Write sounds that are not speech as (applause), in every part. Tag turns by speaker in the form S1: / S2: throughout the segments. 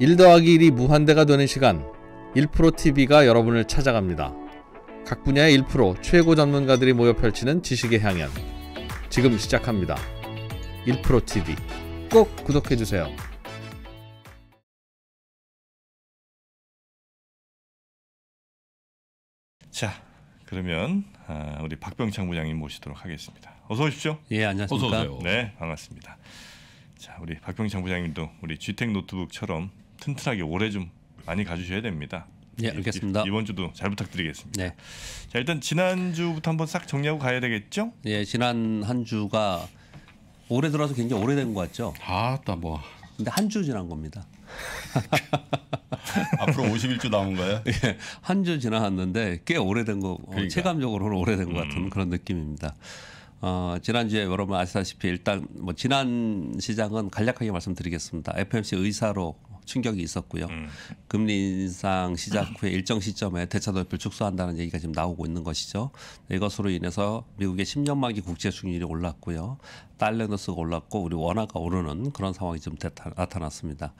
S1: 1 더하기 1이 무한대가 되는 시간 1프로TV가 여러분을 찾아갑니다. 각 분야의 1 최고 전문가들이 모여 펼치는 지식의 향연 지금 시작합니다. 1프로TV 꼭 구독해주세요.
S2: 자 그러면 아, 우리 박병창 부장님 모시도록 하겠습니다. 어서 오십시오. 예 안녕하십니까. 네 반갑습니다. 자 우리 박병창 부장님도 우리 G택 노트북처럼 튼튼하게 오래 좀 많이 가주셔야 됩니다. 예, 알겠습니다. 이, 번 주도 잘 부탁드리겠습니다. 네.
S1: 자, 일단 지난 주부터 한번 싹 정리하고 가야 되겠죠? 예, 지난 한 주가 올해 들어서 굉장히 오래된 것 같죠? 아따 뭐. 근데 한 주 지난 겁니다. (laughs) 앞으로 51주 남은 거예요? (laughs) 예, 한주 지나갔는데 꽤 오래된 거 어, 그러니까. 체감적으로는 오래된 것 음. 같은 음. 그런 느낌입니다. 어, 지난주에 여러분 아시다시피 일단 뭐 지난 시장은 간략하게 말씀드리겠습니다. FMC 의사로 충격이 있었고요. 음. 금리 인상 시작 후에 일정 시점에 대차 도입을 축소한다는 얘기가 지금 나오고 있는 것이죠. 이것으로 인해서 미국의 10년 만기 국채 수익률이 올랐고요. 달러뉴스가 올랐고 우리 원화가 오르는 그런 상황이 좀 나타났습니다.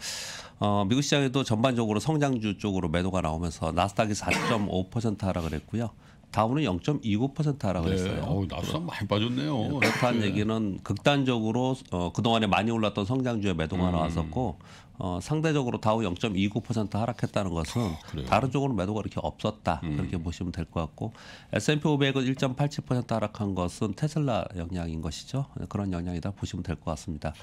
S1: 어, 미국 시장에도 전반적으로 성장주 쪽으로 매도가 나오면서 나스닥이 4.5% 하라 그랬고요. 다우는 0.29% 하라 그랬어요. 네. 나스 닥 많이 빠졌네요. 그렇다는 네. 얘기는 극단적으로 어, 그동안에 많이 올랐던 성장주에 매도가 음. 나왔었고 어, 상대적으로 다우 0.29% 하락했다는 것은 어, 다른 쪽으로 매도가 이렇게 없었다 음. 그렇게 보시면 될 것 같고 S&P 500은 1.87% 하락한 것은 테슬라 영향인 것이죠 네, 그런 영향이다 보시면 될 것 같습니다.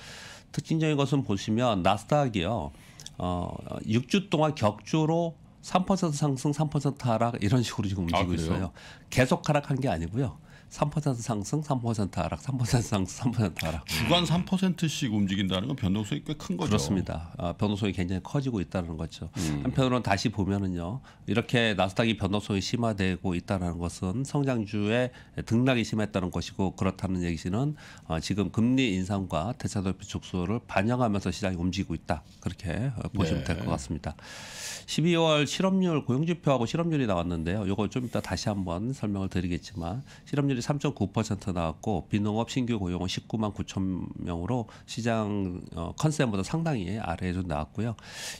S1: 특징적인 것은 보시면 나스닥이요 어, 6주 동안 격주로 3% 상승, 3% 하락 이런 식으로 지금 움직이고 아, 있어요. 계속 하락한 게 아니고요. 3% 상승, 3% 하락, 3% 상승, 3% 하락. 주간 3%씩 움직인다는 건 변동성이 꽤 큰 거죠. 그렇습니다. 아, 변동성이 굉장히 커지고 있다는 거죠. 음. 한편으로는 다시 보면은요. 이렇게 나스닥이 변동성이 심화되고 있다는 것은 성장주의 등락이 심했다는 것이고 그렇다는 얘기는 어, 지금 금리 인상과 대차도표 축소를 반영하면서 시장이 움직이고 있다. 그렇게 보시면 네. 될것 같습니다. 12월 실업률 고용지표하고 실업률이 나왔는데요. 이걸 좀 이따 다시 한번 설명을 드리겠지만 실업률이 실업률이 3.9% 나왔고 비농업 신규 고용은 19만 9천 명으로 시장 어, 컨셉보다 상당히 아래에 좀 나왔고요.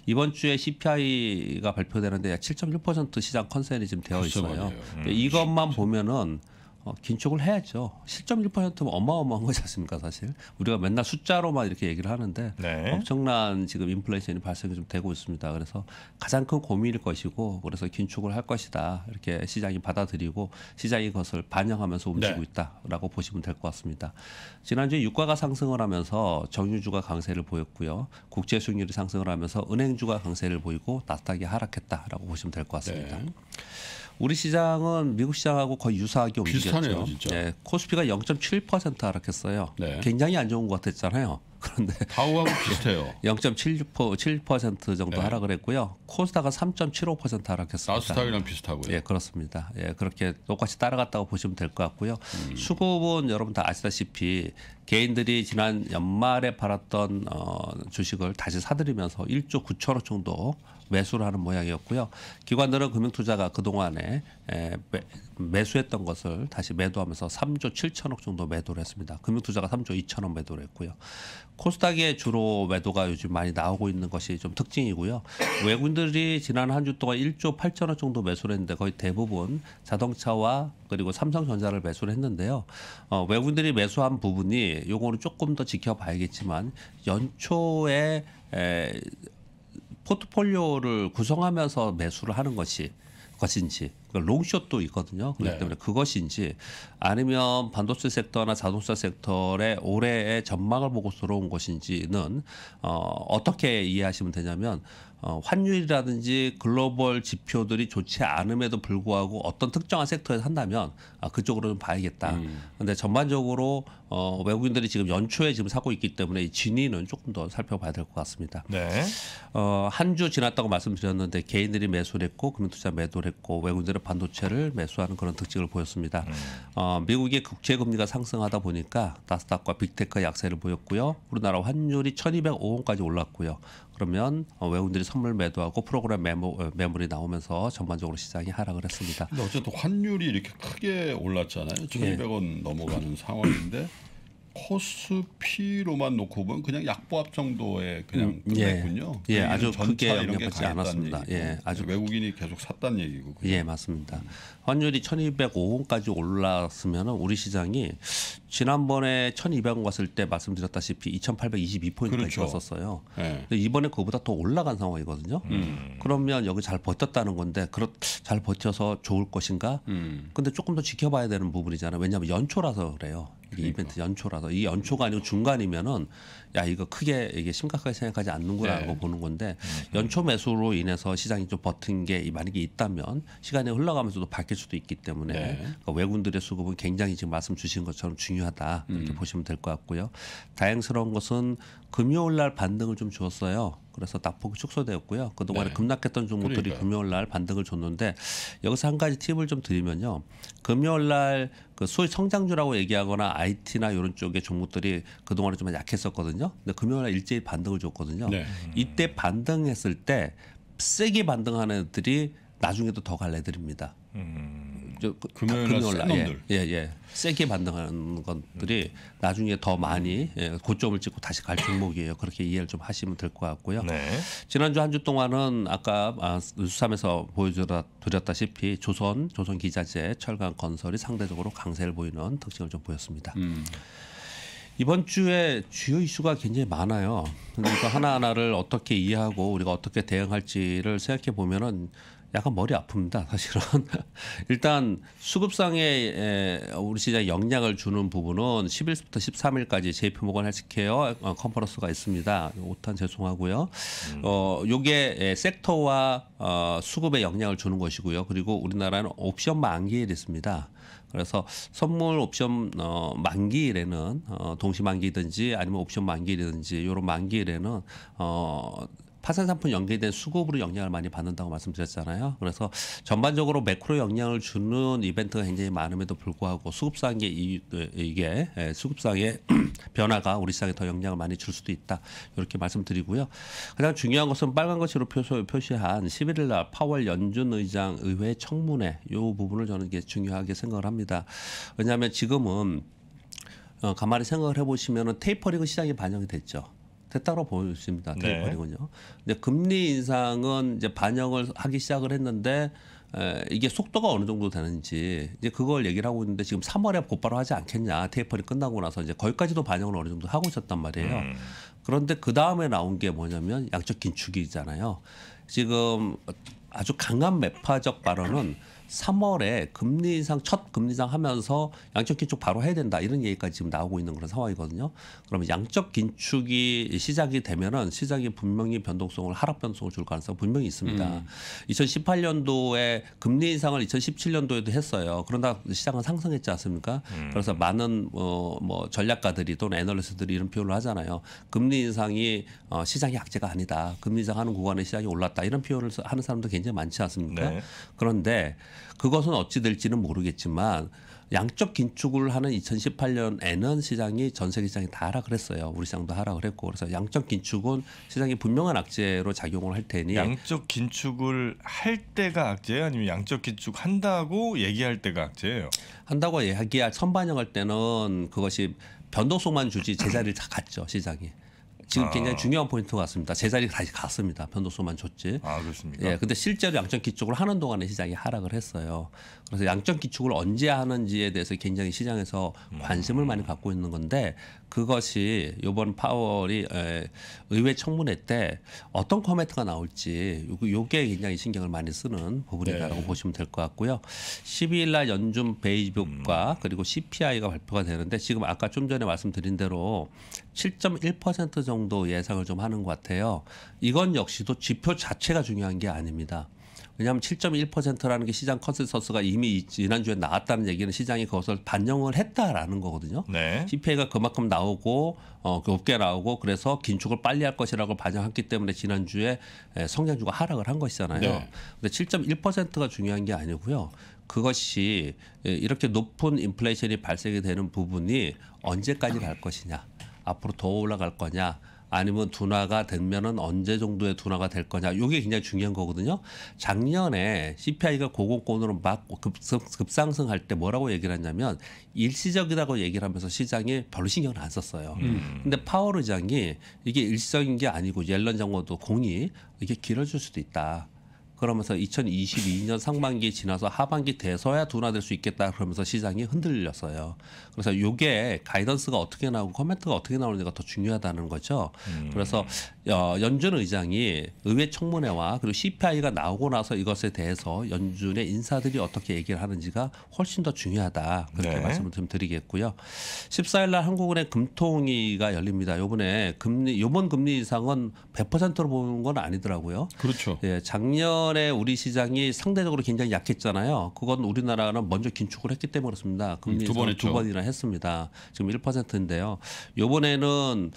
S1: 이번 주에 CPI가 발표되는데 7.1% 시장 컨셉이 지금 되어 그렇죠, 있어요. 음, 이것만 보면은 어, 긴축을 해야죠. 7.1%면 어마어마한 거지 않습니까, 사실. 우리가 맨날 숫자로만 이렇게 얘기를 하는데 네. 엄청난 지금 인플레이션이 발생이 좀 되고 있습니다. 그래서 가장 큰 고민일 것이고 그래서 긴축을 할 것이다. 이렇게 시장이 받아들이고 시장이 그것을 반영하면서 움직이고 네. 있다라고 보시면 될 것 같습니다. 지난주에 유가가 상승을 하면서 정유주가 강세를 보였고요. 국제 수익률이 상승을 하면서 은행주가 강세를 보이고 나스닥이 하락했다라고 보시면 될 것 같습니다. 네. 우리 시장은 미국 시장하고 거의 유사하게 움직였죠. 비슷하네요, 진짜. 네, 코스피가 0.7% 하락했어요. 네. 굉장히 안 좋은 것 같았잖아요. 그런데 (laughs) 다우하고 비슷해요. 0.76% (laughs) 정도 네. 하락을 했고요. 코스닥은 3.75% 하락했습니다. 나스닥이랑 비슷하고요. 예, 그렇습니다. 예, 그렇게 똑같이 따라갔다고 보시면 될 것 같고요. 음. 수급은 여러분 다 아시다시피 개인들이 지난 연말에 팔았던 어, 주식을 다시 사들이면서 1조 9천억 정도 매수를 하는 모양이었고요. 기관들은 금융투자가 그동안에 매수했던 것을 다시 매도하면서 3조 7천억 정도 매도를 했습니다. 금융투자가 3조 2천억 매도를 했고요. 코스닥에 주로 매도가 요즘 많이 나오고 있는 것이 좀 특징이고요. 외국인들이 지난 한 주 동안 1조 8천억 정도 매수를 했는데 거의 대부분 자동차와 그리고 삼성전자를 매수를 했는데요. 어, 외국인들이 매수한 부분이 요거는 조금 더 지켜봐야겠지만 연초에 에, 포트폴리오를 구성하면서 매수를 하는 것이 것인지 그러니까 롱숏도 있거든요. 그렇기 네. 때문에 그것인지 아니면 반도체 섹터나 자동차 섹터의 올해의 전망을 보고 들어온 것인지는 어, 어떻게 이해하시면 되냐면 어, 환율이라든지 글로벌 지표들이 좋지 않음에도 불구하고 어떤 특정한 섹터에서 한다면 아, 그쪽으로 좀 봐야겠다. 음. 근데 전반적으로 어, 외국인들이 지금 연초에 지금 사고 있기 때문에 이 진위는 조금 더 살펴봐야 될 것 같습니다. 네. 어, 한 주 지났다고 말씀드렸는데 개인들이 매수를 했고 금융투자 매도를 했고 외국인들은 기업 반도체를 매수하는 그런 특징을 보였습니다. 음. 어, 미국의 국채 금리가 상승하다 보니까 나스닥과 빅테크 약세를 보였고요. 우리나라 환율이 1,205원까지 올랐고요. 그러면 어, 외국인들이 선물 매도하고 프로그램 매물, 어, 매물이 나오면서 전반적으로 시장이 하락을 했습니다. 근데 어쨌든 환율이 이렇게 크게 올랐잖아요. 1,200원
S2: 예. 넘어가는 상황인데 코스피로만 놓고 보면 그냥 약보합 정도의 그냥 음, 예. 군요 예, 예, 아주 크게 영향받지 않았습니다. 예,
S1: 아주 외국인이 계속 샀다는 얘기고. 그죠? 예, 맞습니다. 환율이 1,205원까지 올랐으면 우리 시장이 지난번에 1,200원 갔을 때 말씀드렸다시피 2,822포인트까지 그렇죠. 었어요 예. 이번에 그보다 더 올라간 상황이거든요. 음. 그러면 여기 잘 버텼다는 건데 그렇 잘 버텨서 좋을 것인가? 음. 근데 조금 더 지켜봐야 되는 부분이잖아요. 왜냐하면 연초라서 그래요. 이벤트 연초라서 이 연초가 아니고 중간이면은 야 이거 크게 이게 심각하게 생각하지 않는구나라고 네. 보는 건데 음. 연초 매수로 인해서 시장이 좀버튼게 만약에 있다면 시간이 흘러가면서도 바뀔 수도 있기 때문에 네. 그러니까 외국인들의 수급은 굉장히 지금 말씀 주신 것처럼 중요하다 이렇게 음. 보시면 될 것 같고요. 다행스러운 것은 금요일 날 반등을 좀 줬어요. 그래서 낙폭이 축소되었고요. 그동안에 네. 급락했던 종목들이 금요일 날 반등을 줬는데 여기서 한 가지 팁을 좀 드리면요. 금요일 날그 소위 성장주라고 얘기하거나 IT나 이런 쪽의 종목들이 그동안에 좀 약했었거든요. 줬거든요. 근데 금요일 날 일제히 반등을 줬거든요. 네. 이때 반등했을 때 세게 반등하는 애들이 나중에도 더 갈래들입니다.
S2: 음.
S1: 저, 그, 금요일 날 아, 예, 예, 예. 세게 반등하는 것들이 음. 나중에 더 많이 예, 고점을 찍고 다시 갈 종목이에요. 그렇게 이해를 좀 하시면 될 것 같고요. 네. 지난주 한 주 동안은 아까 아, 수삼에서 보여드렸다시피 조선, 조선 기자재, 철강 건설이 상대적으로 강세를 보이는 특징을 좀 보였습니다. 음. 이번 주에 주요 이슈가 굉장히 많아요. 그러니까 하나하나를 어떻게 이해하고 우리가 어떻게 대응할지를 생각해 보면은 약간 머리 아픕니다. 사실은 (laughs) 일단 수급상에 우리 시장에 영향을 주는 부분은 10일부터 13일까지 제이프모건 헬스케어 컨퍼런스가 있습니다. 오탄 죄송하고요. 음. 어 요게 섹터와 어, 수급에 영향을 주는 것이고요. 그리고 우리나라는 옵션 만기에 있습니다. 그래서 선물 옵션 어, 만기일에는 어, 동시 만기든지 아니면 옵션 만기일이든지 이런 만기일에는 어, 파산상품 연계된 수급으로 영향을 많이 받는다고 말씀드렸잖아요. 그래서 전반적으로 매크로 영향을 주는 이벤트가 굉장히 많음에도 불구하고 수급상의 그, 이게 예, 수급상의 (clears throat) 변화가 우리 시장에 더 영향을 많이 줄 수도 있다. 이렇게 말씀드리고요. 가장 중요한 것은 빨간 것으로 표소, 표시한 11일 날 파월 연준 의장 의회 청문회 이 부분을 저는 이게 중요하게 생각을 합니다. 왜냐하면 지금은 어, 가만히 생각을 해보시면 테이퍼링 은 시장에 반영이 됐죠. 됐다고 보여집니다. 테이퍼리군요 네. 근데 금리 인상은 이제 반영을 하기 시작을 했는데 에, 이게 속도가 어느 정도 되는지 이제 그걸 얘기를 하고 있는데 지금 3월에 곧바로 하지 않겠냐 테이퍼링 끝나고 나서 이제 거기까지도 반영을 어느 정도 하고 있었단 말이에요. 음. 그런데 그 다음에 나온 게 뭐냐면 양적 긴축이잖아요. 지금 아주 강한 매파적 발언은 3월에 금리 인상 첫 금리 인상 하면서 양적 긴축 바로 해야 된다 이런 얘기까지 지금 나오고 있는 그런 상황이거든요. 그러면 양적 긴축이 시작이 되면은 시장이 분명히 변동성을 하락 변동성을 줄 가능성 분명히 있습니다. 음. 2018년도에 금리 인상을 2017년도에도 했어요. 그러다 시장은 상승했지 않습니까? 음. 그래서 많은 어, 뭐 전략가들이 또는 애널리스트들이 이런 표현을 하잖아요. 금리 인상이 어, 시장의 악재가 아니다. 금리 인상하는 구간에 시장이 올랐다 이런 표현을 하는 사람도 굉장히 많지 않습니까? 네. 그런데 그것은 어찌 될지는 모르겠지만 양적 긴축을 하는 2018년에는 시장이 전 세계 시장이 다하라 그랬어요. 우리 시장도 하라 그랬고 그래서 양적 긴축은 시장이 분명한 악재로 작용을 할 테니 양적 긴축을 할 때가 악재예요, 아니면 양적 긴축 한다고 얘기할 때가 악재예요? 한다고 얘기할 선반영할 때는 그것이 변동성만 주지 제자리를 다 갔죠 시장이. 지금 아. 굉장히 중요한 포인트 같습니다. 제자리 다시 갔습니다. 변동소만 줬지. 아 그렇습니까? 예, 근데 실제로 양천기 쪽으로 하는 동안에 시장이 하락을 했어요. 그래서 양적 기축을 언제 하는지에 대해서 굉장히 시장에서 관심을 많이 갖고 있는 건데 그것이 이번 파월이 의회 청문회 때 어떤 코멘트가 나올지 요게 굉장히 신경을 많이 쓰는 부분이다라고 네. 보시면 될 것 같고요. 12일 날 연준 베이지북과 음. 그리고 CPI가 발표가 되는데 지금 아까 좀 전에 말씀드린 대로 7.1% 정도 예상을 좀 하는 것 같아요. 이건 역시도 지표 자체가 중요한 게 아닙니다. 왜냐하면 7.1%라는 게 시장 컨센서스가 이미 지난주에 나왔다는 얘기는 시장이 그것을 반영을 했다라는 거거든요. 네. CPI가 그만큼 나오고 어, 높게 그 나오고 그래서 긴축을 빨리 할 것이라고 반영했기 때문에 지난주에 성장주가 하락을 한 것이잖아요. 네. 근데 7.1%가 중요한 게 아니고요. 그것이 이렇게 높은 인플레이션이 발생이 되는 부분이 언제까지 갈 것이냐, 앞으로 더 올라갈 거냐, 아니면 둔화가 되면은 언제 정도의 둔화가 될 거냐 이게 굉장히 중요한 거거든요. 작년에 CPI가 고공권으로 막 급, 상승할때 뭐라고 얘기를 했냐면 일시적이라고 얘기를 하면서 시장이 별로 신경을 안 썼어요. 음. 근데 파월 의장이 이게 일시적인 게 아니고 옐런 정권도 공이 이게 길어질 수도 있다. 그러면서 2022년 상반기 지나서 하반기 돼서야 둔화될 수 있겠다 그러면서 시장이 흔들렸어요. 그래서 요게 가이던스가 어떻게 나오고 코멘트가 어떻게 나오는지가 더 중요하다는 거죠. 음. 그래서 어, 연준 의장이 의회 청문회와 그리고 CPI가 나오고 나서 이것에 대해서 연준의 인사들이 어떻게 얘기를 하는지가 훨씬 더 중요하다 그렇게 네. 말씀을 좀 드리겠고요. 14일 날 한국은행 금통위가 열립니다. 요번에 금리 요번 금리 인상은 100%로 보는 건 아니더라고요. 그렇죠. 예, 작년에 우리 시장이 상대적으로 굉장히 약했잖아요. 그건 우리나라는 먼저 긴축을 했기 때문에 그렇습니다. 금리 음, 두, 번두 번이나 했습니다. 지금 1%인데요. 요번에는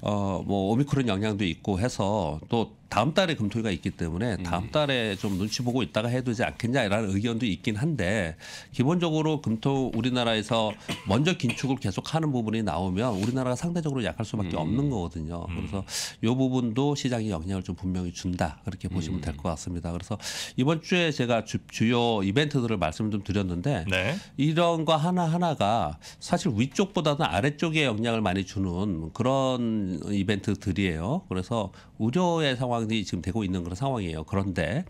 S1: 어뭐 오미크론 영향도 있고 해서 또 다음 달에 금토가 있기 때문에 음. 다음 달에 좀 눈치 보고 있다가 해도 되지 않겠냐라는 의견도 있긴 한데 기본적으로 금토 우리나라에서 먼저 긴축을 계속하는 부분이 나오면 우리나라가 상대적으로 약할 수밖에 음. 없는 거거든요. 음. 그래서 이 부분도 시장에 영향을 좀 분명히 준다 그렇게 보시면 될 것 같습니다. 그래서 이번 주에 제가 주, 주요 이벤트들을 말씀 을좀 드렸는데 네. 이런 거 하나 하나가 사실 위쪽보다는 아래쪽에 영향을 많이 주는 그런 이벤트들이에요. 그래서 우려의 상황 상당히 지금 되고 있는 그런 상황이에요. 그런데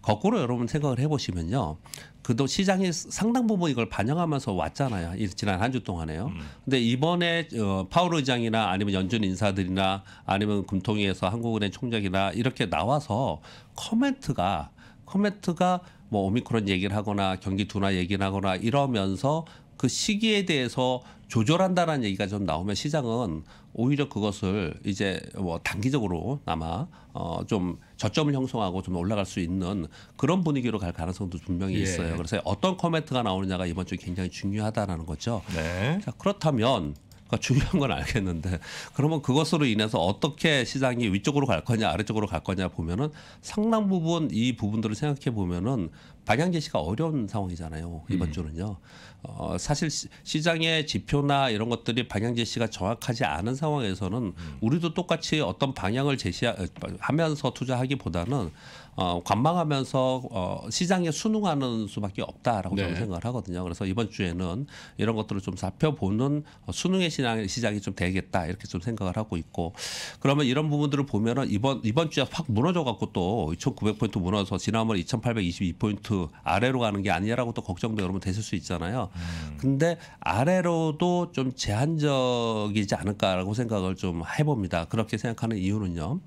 S1: 거꾸로 여러분 생각을 해보시면요. 그도 시장이 상당 부분 이걸 반영하면서 왔잖아요. 지난 한 주 동안에요. 음. 근데 이번에 어, 파울 의장이나 아니면 연준 인사들이나 아니면 금통위에서 한국은행 총장이나 이렇게 나와서 커멘트가 커멘트가 뭐 오미크론 얘기를 하거나 경기 둔화 얘기를 하거나 이러면서 그 시기에 대해서 조절한다라는 얘기가 좀 나오면 시장은 오히려 그것을 이제 뭐 단기적으로 아마 어좀 저점을 형성하고 좀 올라갈 수 있는 그런 분위기로 갈 가능성도 분명히 예. 있어요. 예. 그래서 어떤 코멘트가 나오느냐가 이번 주에 굉장히 중요하다라는 거죠. 네. 자, 그렇다면 그러니까 중요한 건 알겠는데 그러면 그것으로 인해서 어떻게 시장이 위쪽으로 갈 거냐 아래쪽으로 갈 거냐 보면은 상당 부분 이 부분들을 생각해 보면은 방향 제시가 어려운 상황이잖아요 이번 음. 주는요. 어, 사실 시장의 지표나 이런 것들이 방향 제시가 정확하지 않은 상황에서는 음. 우리도 똑같이 어떤 방향을 제시하면서 어, 투자하기보다는 어, 관망하면서 어, 시장에 순응하는 수밖에 없다라고 네. 저는 생각을 하거든요. 그래서 이번 주에는 이런 것들을 좀 살펴보는 순응의 시장, 시장이 좀 되겠다 이렇게 좀 생각을 하고 있고 그러면 이런 부분들을 보면은 이번 이번 주에 확 무너져 갖고 또 2,900포인트 무너져서 지난번 2,822포인트 아래로 가는 게 아니냐라고 또 걱정도 여러분 되실 수 있잖아요. 음. 근데 아래로도 좀 제한적이지 않을까라고 생각을 좀 해봅니다. 그렇게 생각하는 이유는요.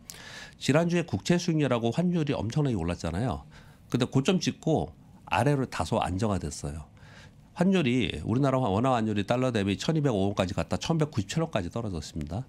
S1: 지난주에 국채 수익률하고 환율이 엄청나게 올랐잖아요. 근데 고점 찍고 아래로 다소 안정화됐어요. 환율이 우리나라 원화 환율이 달러 대비 1205원까지 갔다 1197원까지 떨어졌습니다.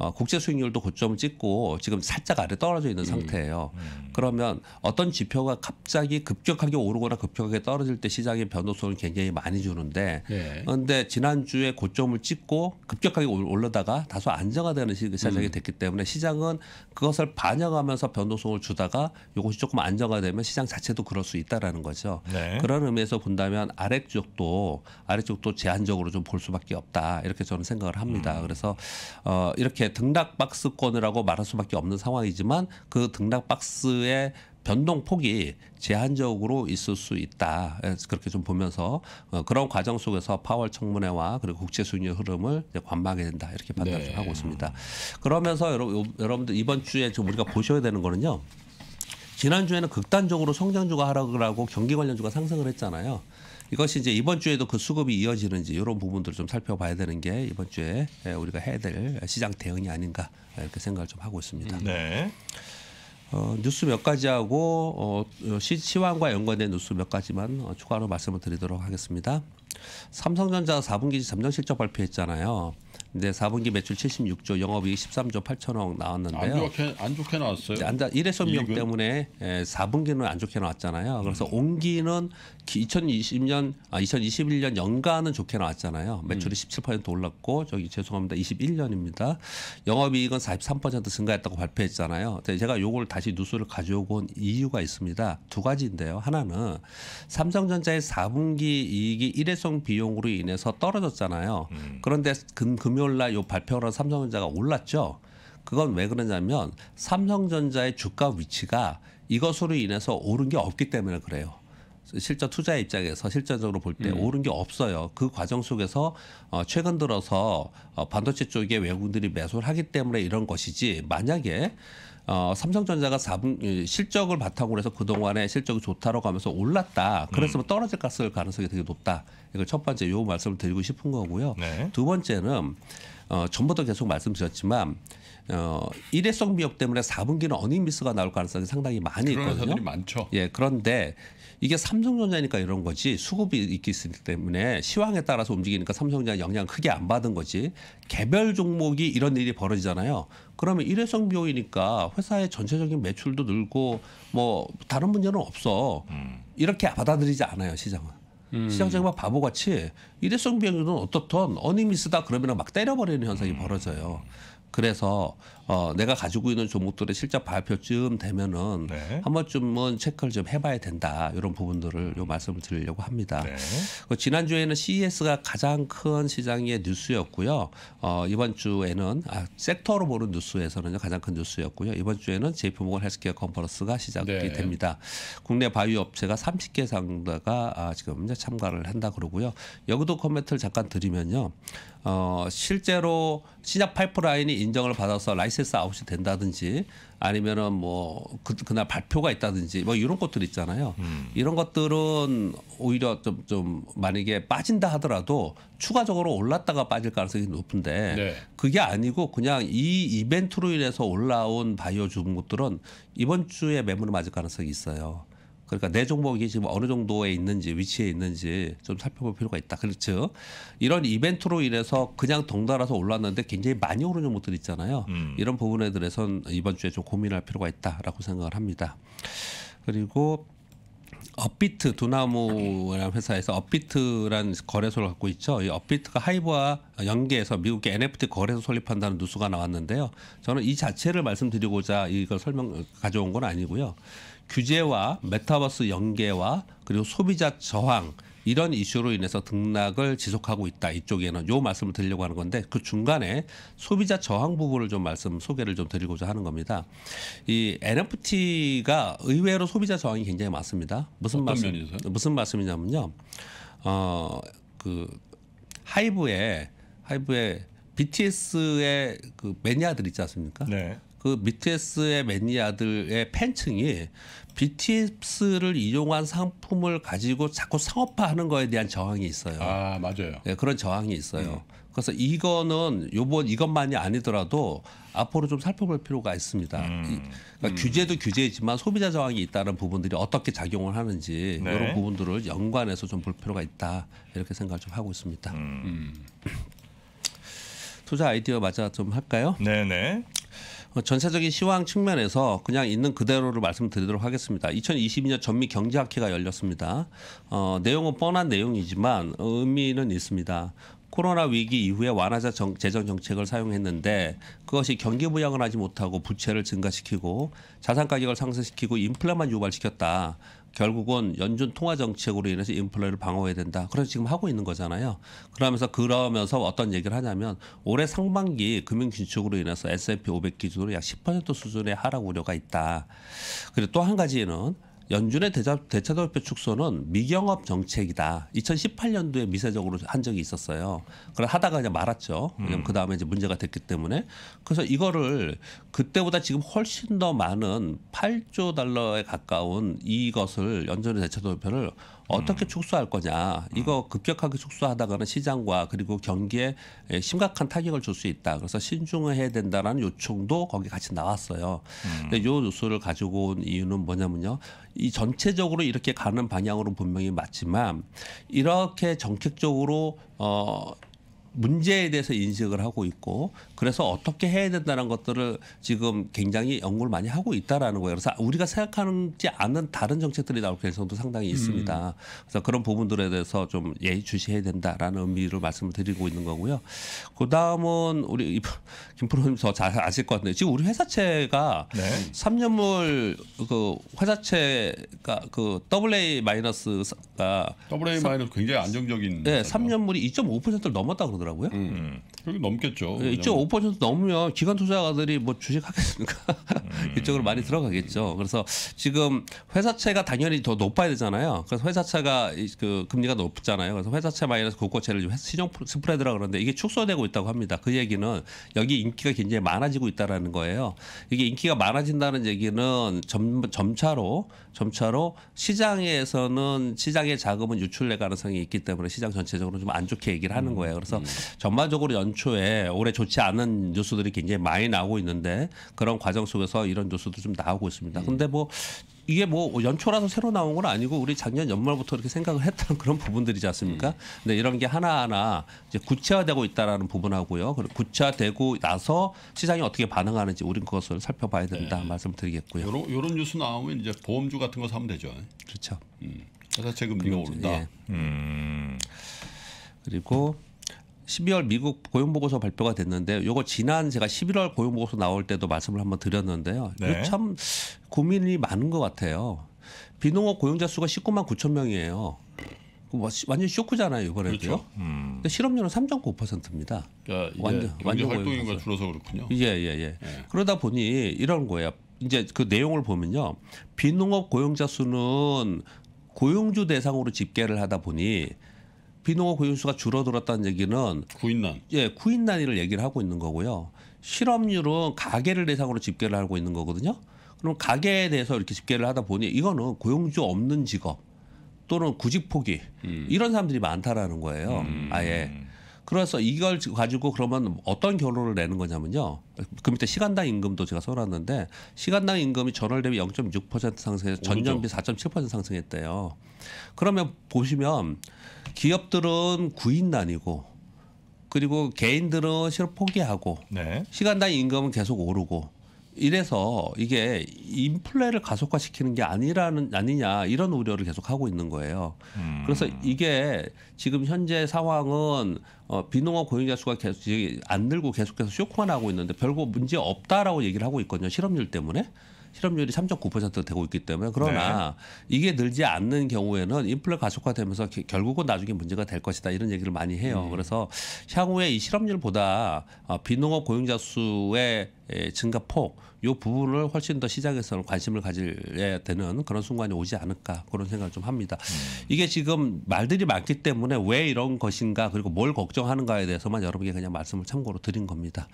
S1: 어, 국제 수익률도 고점을 찍고 지금 살짝 아래 떨어져 있는 예. 상태예요. 음. 그러면 어떤 지표가 갑자기 급격하게 오르거나 급격하게 떨어질 때 시장의 변호성을 굉장히 많이 주는데 네. 그런데 지난주에 고점을 찍고 급격하게 올르다가 다소 안정화되는 시장이 음. 됐기 때문에 시장은 그것을 반영하면서 변호성을 주다가 이것이 조금 안정화되면 시장 자체도 그럴 수 있다라는 거죠. 네. 그런 의미에서 본다면 아래쪽도 아래쪽도 제한적으로 좀 볼 수밖에 없다 이렇게 저는 생각을 합니다. 음. 그래서 어, 이렇게 등락 박스권이라고 말할 수밖에 없는 상황이지만 그 등락 박스의 변동폭이 제한적으로 있을 수 있다. 예, 그렇게 좀 보면서 어, 그런 과정 속에서 파월 청문회와 그리고 국제 수익률 흐름을 관망해야 된다. 이렇게 판단을 네. 하고 있습니다. 그러면서 여러분들 이번 주에 지금 우리가 보셔야 되는 거는요. 지난주에는 극단적으로 성장주가 하락을 하고 경기 관련주가 상승을 했잖아요. 이것이 이제 이번 주에도 그 수급이 이어지는지 이런 부분들을 좀 살펴봐야 되는 게 이번 주에 예, 우리가 해야 될 시장 대응이 아닌가 예, 이렇게 생각을 좀 하고 있습니다. 네. 어, 뉴스 몇 가지 하고 어, 어, 시, 시황과 연관된 뉴스 몇 가지만 어, 추가로 말씀을 드리도록 하겠습니다. 삼성전자 4분기 잠정 실적 발표했잖아요. 네, 4분기 매출 76조, 영업이익 13조 8천억 나왔는데요. 안 좋게 안 좋게 나왔어요. 네, 안다 일회성 비 때문에 에, 예, 4분기는 안 좋게 나왔잖아요. 그래서 음. 온기는 2020년 아 2021년 연간은 좋게 나왔잖아요. 매출이 음. 17% 올랐고 저기 죄송합니다. 21년입니다. 영업이익은 43% 증가했다고 발표했잖아요. 제가 요걸 다시 뉴스를 가져오고 온 이유가 있습니다. 두 가지인데요. 하나는 삼성전자의 4분기 이익이 일회성 비용으로 인해서 떨어졌잖아요. 음. 그런데 금 금요 금요일 날요발표를한 삼성전자가 올랐죠. 그건 왜 그러냐면 삼성전자의 주가 위치가 이것으로 인해서 오른 게 없기 때문에 그래요. 실제 투자 입장에서 실제적으로 볼때 음. 오른 게 없어요. 그 과정 속에서 어, 최근 들어서 어, 반도체 쪽에 외국인들이 매수를 하기 때문에 이런 것이지 만약에 어, 삼성전자가 4분 실적을 바탕으로 해서 그동안에 실적이 좋다라고 하면서 올랐다. 그랬으면 음. 떨어질 가능성 가능성이 되게 높다. 이걸 첫 번째 요 말씀을 드리고 싶은 거고요. 네. 두 번째는 어, 전부터 계속 말씀드렸지만 어, 일회성 미역 때문에 4분기는 어닝 미스가 나올 가능성이 상당히 많이 있거든요. 많죠. 예, 그런데 이게 삼성전자니까 이런 거지 수급이 있기 때문에 시황에 따라서 움직이니까 삼성전자 영향 크게 안 받은 거지 개별 종목이 이런 일이 벌어지잖아요. 그러면 일회성 비용이니까 회사의 전체적인 매출도 늘고 뭐 다른 문제는 없어. 음. 이렇게 받아들이지 않아요 시장은. 음. 시장적으로 바보같이 일회성 비용은 어떻든 어니미스다 그러면 막 때려버리는 현상이 음. 벌어져요. 그래서 어, 내가 가지고 있는 종목들의 실적 발표쯤 되면은 네. 한 번쯤은 체크를 좀 해봐야 된다 이런 부분들을 요 말씀을 드리려고 합니다. 네. 그 지난주에는 CES가 가장 큰 시장의 뉴스였고요. 어, 이번 주에는 아, 섹터로 보는 뉴스에서는 가장 큰 뉴스였고요. 이번 주에는 제이프모건 헬스케어 컨퍼런스가 시작이 네. 됩니다. 국내 바이오 업체가 30개 상가가 아, 지금 이제 참가를 한다 그러고요. 여기도 코멘트를 잠깐 드리면요. 어, 실제로 시작 파이프라인이 인정을 받아서 라이센스 아웃이 된다든지 아니면은 뭐 그, 그날 발표가 있다든지 뭐 이런 것들 있잖아요. 음. 이런 것들은 오히려 좀, 좀 만약에 빠진다 하더라도 추가적으로 올랐다가 빠질 가능성이 높은데 네. 그게 아니고 그냥 이 이벤트로 인해서 올라온 바이오 주목들은 이번 주에 매물을 맞을 가능성이 있어요. 그러니까 내 종목이 지금 어느 정도에 있는지 위치에 있는지 좀 살펴볼 필요가 있다. 그렇죠. 이런 이벤트로 인해서 그냥 덩달아서 올랐는데 굉장히 많이 오른 종목들 있잖아요. 음. 이런 부분에 대해서는 이번 주에 좀 고민할 필요가 있다라고 생각을 합니다. 그리고 업비트 두나무라는 회사에서 업비트란 거래소를 갖고 있죠. 이 업비트가 하이브와 연계해서 미국의 NFT 거래소 설립한다는 뉴스가 나왔는데요. 저는 이 자체를 말씀드리고자 이걸 설명 가져온 건 아니고요. 규제와 메타버스 연계와 그리고 소비자 저항 이런 이슈로 인해서 등락을 지속하고 있다. 이쪽에는 요 말씀을 드리려고 하는 건데 그 중간에 소비자 저항 부분을 좀 말씀 소개를 좀 드리고자 하는 겁니다. 이 NFT가 의외로 소비자 저항이 굉장히 많습니다. 무슨 말씀 면에서요? 무슨 말씀이냐면요. 어그하이브의하이브의 BTS의 그 매니아들 있지 않습니까? 네. 그 BTS의 매니아들의 팬층이 BTS를 이용한 상품을 가지고 자꾸 상업화하는 거에 대한 저항이 있어요. 아 맞아요. 네, 그런 저항이 있어요. 음. 그래서 이거는 요번 이것만이 아니더라도 앞으로 좀 살펴볼 필요가 있습니다. 음. 그러니까 음. 규제도 규제지만 소비자 저항이 있다는 부분들이 어떻게 작용을 하는지 네. 이런 부분들을 연관해서 좀 볼 필요가 있다 이렇게 생각을 좀 하고 있습니다. 음. 음. (clears throat) 투자 아이디어 맞아 좀 할까요? 네네. 어, 전체적인 시황 측면에서 그냥 있는 그대로를 말씀드리도록 하겠습니다. 2022년 전미 경제학회가 열렸습니다. 어, 내용은 뻔한 내용이지만 의미는 있습니다. 코로나 위기 이후에 완화자 정, 재정 정책을 사용했는데 그것이 경기 부양을 하지 못하고 부채를 증가시키고 자산 가격을 상승시키고 인플레만 유발시켰다. 결국은 연준 통화 정책으로 인해서 인플레를 방어해야 된다. 그래서 지금 하고 있는 거잖아요. 그러면서 그러면서 어떤 얘기를 하냐면 올해 상반기 금융 긴축으로 인해서 S&P 500 기준으로 약 10% 수준의 하락 우려가 있다. 그리고 또 한 가지는 연준의 대차, 대차 도표 축소는 미경업 정책이다. 2018년도에 미세적으로 한 적이 있었어요. 그걸 하다가 그냥 말았죠. 왜냐면 음. 그 다음에 이제 문제가 됐기 때문에. 그래서 이거를 그때보다 지금 훨씬 더 많은 8조 달러에 가까운 이것을 연준의 대차 도표를 어떻게 음. 축소할 거냐. 음. 이거 급격하게 축소하다가는 시장과 그리고 경기에 심각한 타격을 줄 수 있다. 그래서 신중해야 된다라는 요청도 거기 같이 나왔어요. 음. 근데 요뉴스를 가지고 온 이유는 뭐냐면요. 이 전체적으로 이렇게 가는 방향으로 분명히 맞지만 이렇게 정책적으로 어 문제에 대해서 인식을 하고 있고 그래서 어떻게 해야 된다는 것들을 지금 굉장히 연구를 많이 하고 있다라는 거예요. 그래서 우리가 생각하지 않은 다른 정책들이 나올 가능성도 상당히 음. 있습니다. 음. 그래서 그런 부분들에 대해서 좀 예의주시해야 된다라는 의미로 말씀을 드리고 있는 거고요. 그다음은 우리 (laughs) 김프로님 더 잘 아실 것 같은데 지금 우리 회사채가 네. 3년물 그 회사채가 그 AA 마이너스가 AA 마이너스 굉장히 안정적인 네, 회사죠. 3년물이 2.5%를 넘었다 고 그러더라고요 음. 음. 여 넘겠죠. 2.5% 그러니까 넘으면 기관 투자가들이 뭐 주식 하겠습니까? (laughs) 음. 이쪽으로 많이 들어가겠죠. 그래서 지금 회사채가 당연히 더 높아야 되잖아요. 그래서 회사채가 그 금리가 높잖아요. 그래서 회사채 마이너스 국고채를 시정 스프레드라 그러는데 이게 축소되고 있다고 합니다. 그 얘기는 여기 인기가 굉장히 많아지고 있다라는 거예요. 이게 인기가 많아진다는 얘기는 점, 점차로 점차로 시장에서는 시장의 자금은 유출될 가능성이 있기 때문에 시장 전체적으로 좀 안 좋게 얘기를 하는 음, 거예요. 그래서 음. 전반적으로 연초에 올해 좋지 않은 뉴스들이 굉장히 많이 나오고 있는데 그런 과정 속에서 이런 뉴스도 좀 나오고 있습니다. 음. 근데 뭐 이게 뭐 연초라서 새로 나온 건 아니고 우리 작년 연말부터 이렇게 생각을 했던 그런 부분들이지 않습니까? 음. 근데 이런 게 하나하나 이제 구체화되고 있다라는 부분하고요. 그리고 구체화되고 나서 시장이 어떻게 반응하는지 우린 그것을 살펴봐야 된다 네. 말씀드리겠고요. 요런, 요런 뉴스 나오면 이제 보험주 같은 거 사면 되죠. 그렇죠. 음. 회사 세금 그렇죠. 비가 오른다. 예. 음. 그리고 12월 미국 고용보고서 발표가 됐는데 요거 지난 제가 11월 고용보고서 나올 때도 말씀을 한번 드렸는데요. 네. 참 고민이 많은 것 같아요. 비농업 고용자 수가 19만 9천 명이에요. 뭐 완전 쇼크잖아요 이번에도요. 그렇죠. 음. 근데 실업률은 3.9%입니다. 그러니까 완전 완전 활동인가 줄어서 그렇군요. 예예예. 예, 예. 예. 네. 그러다 보니 이런 거예요. 이제 그 내용을 보면요, 비농업 고용자 수는 고용주 대상으로 집계를 하다 보니 비농어 고인수가 줄어들었다는 얘기는 구인난 예 구인난이를 얘기를 하고 있는 거고요. 실업률은 가계를 대상으로 집계를 하고 있는 거거든요. 그럼 가계에 대해서 이렇게 집계를 하다 보니 이거는 고용주 없는 직업 또는 구직 포기 음. 이런 사람들이 많다라는 거예요. 음. 아예 그래서 이걸 가지고 그러면 어떤 결론을 내는 거냐면요. 그 밑에 시간당 임금도 제가 써놨는데 시간당 임금이 전월 대비 0.6% 상승해서 전년 대비 4.7% 상승했대요. 그러면 보시면 기업들은 구인난이고 그리고 개인들은 실업 포기하고 네. 시간당 임금은 계속 오르고 이래서 이게 인플레를 가속화시키는 게 아니라는 아니냐 이런 우려를 계속 하고 있는 거예요. 음. 그래서 이게 지금 현재 상황은 어, 비농업 고용자 수가 계속 안 늘고 계속해서 쇼크가 나고 있는데 별거 문제 없다라고 얘기를 하고 있거든요. 실업률 때문에. 실업률이 3.9% 되고 있기 때문에 그러나 네. 이게 늘지 않는 경우에는 인플레 가속화되면서 기, 결국은 나중에 문제가 될 것이다 이런 얘기를 많이 해요. 음. 그래서 향후에 이 실업률보다 어, 비농업 고용자 수의 에, 증가폭 요 부분을 훨씬 더 시장에서는 관심을 가져야 되는 그런 순간이 오지 않을까 그런 생각을 좀 합니다. 음. 이게 지금 말들이 많기 때문에 왜 이런 것인가 그리고 뭘 걱정하는가에 대해서만 여러분께 그냥 말씀을 참고로 드린 겁니다.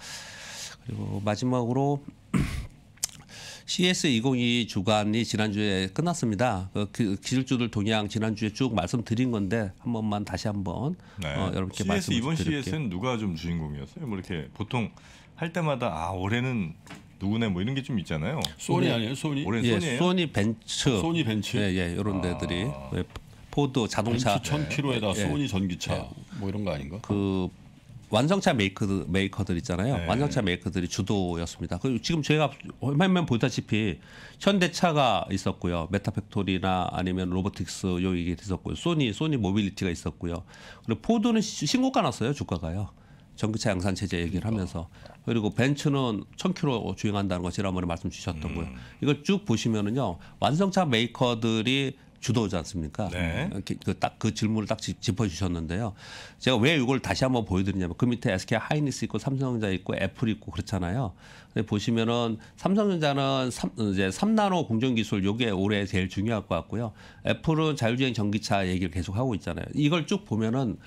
S1: 그리고 마지막으로 CS202 주간이 지난주에 끝났습니다. 어, 그 기술주들 동향 지난주에 쭉 말씀드린 건데 한 번만 다시 한번 네. 어, 여러분께 CS, 말씀드릴게요. 이번 CS는
S2: 누가 좀 주인공이었어요? 뭐 이렇게 보통 할 때마다 아 올해는 누구네 뭐 이런 게 좀 있잖아요. 소니 아니에요? 소니? 올해 예, 소니예요? 소니 벤츠. 소니 벤츠. 예,
S1: 예, 이런 데들이 아. 예, 포드 자동차. 벤츠 1,000km에다 예, 예, 소니 전기차 예. 뭐 이런 거 아닌가? 그 완성차 메이커들, 메이커들 있잖아요. 네. 완성차 메이커들이 주도였습니다. 그리고 지금 저희가 맨면 보다시피 현대차가 있었고요. 메타팩토리나 아니면 로보틱스 요 이게 있었고요. 소니, 소니 모빌리티가 있었고요. 그리고 포드는 신고가 났어요. 주가가요. 전기차 양산 체제 얘기를 그러니까. 하면서 그리고 벤츠는 1000km 주행한다는 거 지난번에 말씀 주셨던 음. 거예요. 이걸 쭉 보시면은요 완성차 메이커들이 주도지 않습니까? 네. 딱그 어, 그 질문을 딱 짚어주셨는데요. 제가 왜 이걸 다시 한번 보여드리냐면 그 밑에 SK 하이닉스 있고 삼성전자 있고 애플 있고 그렇잖아요. 근데 보시면은 삼성전자는 삼, 이제 3나노 공정 기술 요게 올해 제일 중요할 것 같고요. 애플은 자율주행 전기차 얘기를 계속 하고 있잖아요. 이걸 쭉 보면은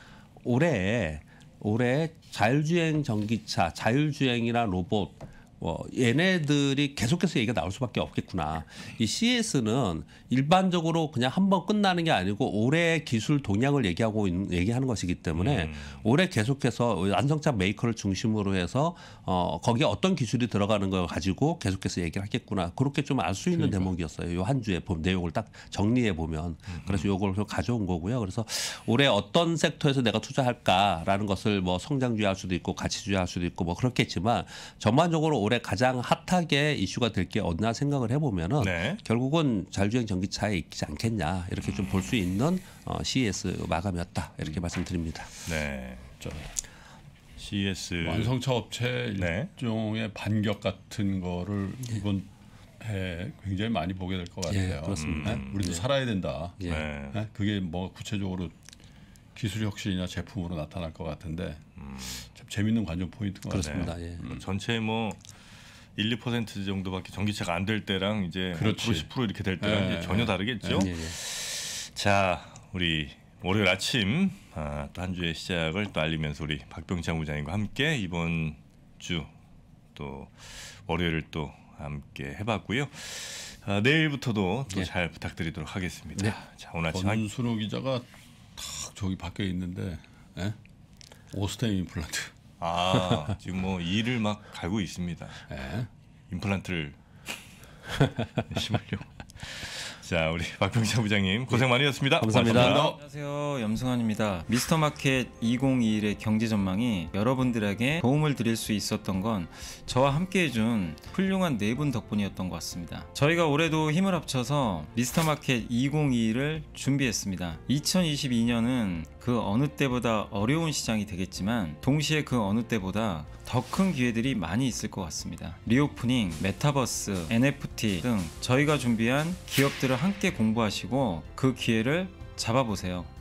S1: 올해 올해 자율주행 전기차, 자율주행이나 로봇 어, 얘네들이 계속해서 얘기가 나올 수밖에 없겠구나. 이 CS는 일반적으로 그냥 한 번 끝나는 게 아니고 올해 기술 동향을 얘기하고 있는, 얘기하는 것이기 때문에 음. 올해 계속해서 안성차 메이커를 중심으로 해서 어, 거기에 어떤 기술이 들어가는 걸 가지고 계속해서 얘기를 하겠구나. 그렇게 좀 알 수 있는 그러니까. 대목이었어요. 요 한 주에 본 내용을 딱 정리해 보면 음. 그래서 요걸 가져온 거고요. 그래서 올해 어떤 섹터에서 내가 투자할까라는 것을 뭐 성장주의할 수도 있고 가치주의할 수도 있고 뭐 그렇겠지만 전반적으로 올해 올해 가장 핫하게 이슈가 될 게 어디나 생각을 해보면은 네. 결국은 자율주행 전기차에 있지 않겠냐 이렇게 좀 볼 수 있는 어, CES 마감이었다 이렇게 말씀드립니다. 네. 좀. CES 완성차
S2: 업체 네. 일종의 반격 같은 거를 예. 이번 해 굉장히 많이 보게 될 것 같아요. 예, 그렇습니다. 음. 우리도 예. 살아야 된다. 예. 예. 그게 뭐 구체적으로 기술 혁신이나 제품으로 나타날 것 같은데 음. 참 재밌는 관전 포인트인 것같습니다 예. 전체 뭐 1, 2% 정도밖에 전기차가 안 될 때랑 이제 그렇지. 10%, 10% 이렇게 될 때랑 이제 예, 전혀 예. 다르겠죠. 예, 예, 자, 우리 월요일 아침 아, 또한 주의 시작을 또 알리면서 우리 박병창 부장님과 함께 이번 주 또 월요일을 또 함께 해봤고요. 아, 내일부터도 또잘 네. 부탁드리도록 하겠습니다. 네. 자, 오늘 아침 권순호 기자가 탁 저기 밖에 있는데 에? 오스템 임플란트. 아 지금 뭐 이를 막 갈고 있습니다. 네. 임플란트를 (laughs) 심으려고. 자 우리 박병자 부장님 고생 많이셨습니다. 예, 감사합니다. 고맙습니다. 안녕하세요 염승환입니다. 미스터 마켓 2021의 경제 전망이 여러분들에게 도움을 드릴 수 있었던 건 저와 함께해준 훌륭한 네 분 덕분이었던 것 같습니다. 저희가 올해도 힘을 합쳐서 미스터 마켓 2021을 준비했습니다. 2022년은 그 어느 때보다 어려운 시장이 되겠지만 동시에 그 어느 때보다 더 큰 기회들이 많이 있을 것 같습니다. 리오프닝, 메타버스, NFT 등 저희가 준비한 기업들을 함께 공부하시고 그 기회를 잡아보세요.